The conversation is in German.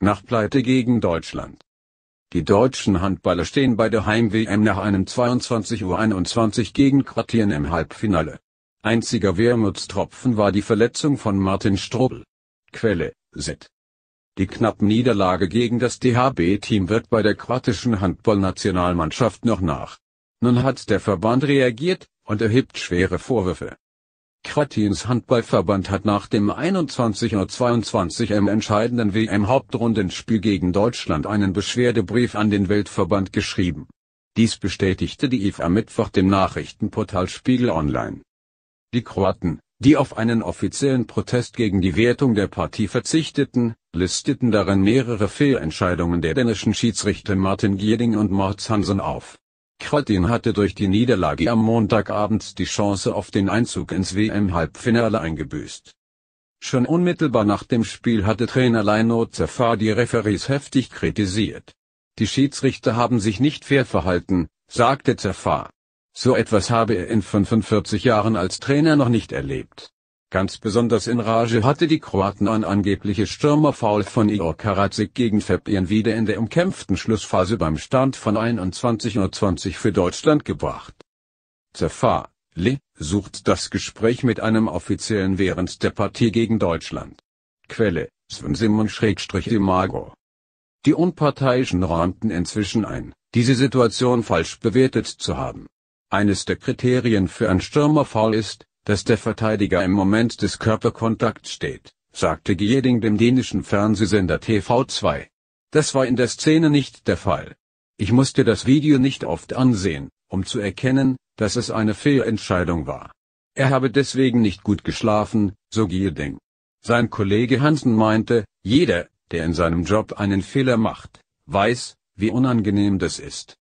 Nach Pleite gegen Deutschland. Die deutschen Handballer stehen bei der Heim-WM nach einem 22:21 Uhr gegen Kroatien im Halbfinale. Einziger Wermutstropfen war die Verletzung von Martin Strobel. Quelle, Set. Die knappe Niederlage gegen das DHB-Team wirkt bei der kroatischen Handballnationalmannschaft noch nach. Nun hat der Verband reagiert und erhebt schwere Vorwürfe. Kroatiens Handballverband hat nach dem 21:22 Uhr im entscheidenden WM-Hauptrundenspiel gegen Deutschland einen Beschwerdebrief an den Weltverband geschrieben. Dies bestätigte die IFA Mittwoch dem Nachrichtenportal Spiegel Online. Die Kroaten, die auf einen offiziellen Protest gegen die Wertung der Partie verzichteten, listeten darin mehrere Fehlentscheidungen der dänischen Schiedsrichter Martin Gierding und Mats Hansen auf Krotin hatte durch die Niederlage am Montagabend die Chance auf den Einzug ins WM-Halbfinale eingebüßt. Schon unmittelbar nach dem Spiel hatte Trainer Leino Zafar die Referees heftig kritisiert. Die Schiedsrichter haben sich nicht fair verhalten, sagte Zafar. So etwas habe er in 45 Jahren als Trainer noch nicht erlebt. Ganz besonders in Rage hatte die Kroaten ein angebliche Stürmerfoul von Igor Karadzic gegen Fabian wieder in der umkämpften Schlussphase beim Stand von 21:20 Uhr für Deutschland gebracht. Zerfahr, Zerfahli sucht das Gespräch mit einem Offiziellen während der Partie gegen Deutschland. Quelle, Sven Simon-Imago. schrägstrich Die Unparteiischen räumten inzwischen ein, diese Situation falsch bewertet zu haben. Eines der Kriterien für ein Stürmerfoul ist, dass der Verteidiger im Moment des Körperkontakts steht, sagte Gieding dem dänischen Fernsehsender TV2. Das war in der Szene nicht der Fall. Ich musste das Video nicht oft ansehen, um zu erkennen, dass es eine Fehlentscheidung war. Er habe deswegen nicht gut geschlafen, so Gieding. Sein Kollege Hansen meinte, jeder, der in seinem Job einen Fehler macht, weiß, wie unangenehm das ist.